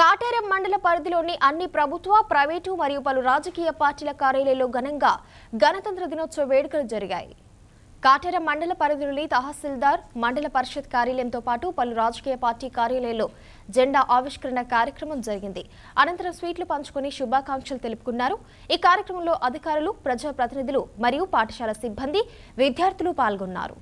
కాటేరం మండల పరిధిలోని అన్ని ప్రభుత్వ ప్రైవేటు మరియు పలు రాజకీయ పార్టీల కార్యాలయాల్లో ఘనంగా గణతంత్ర దినోత్సవ వేడుకలు జరిగాయి కాటేర మండల పరిధిలోని తహసీల్దార్ మండల పరిషత్ కార్యాలయంతో పాటు పలు రాజకీయ పార్టీ కార్యాలయాల్లో జెండా ఆవిష్కరణ కార్యక్రమం జరిగింది అనంతరం స్వీట్లు పంచుకుని శుభాకాంక్షలు తెలుపుకున్నారు ఈ కార్యక్రమంలో అధికారులు ప్రజాప్రతినిధులు మరియు పాఠశాల సిబ్బంది విద్యార్థులు పాల్గొన్నారు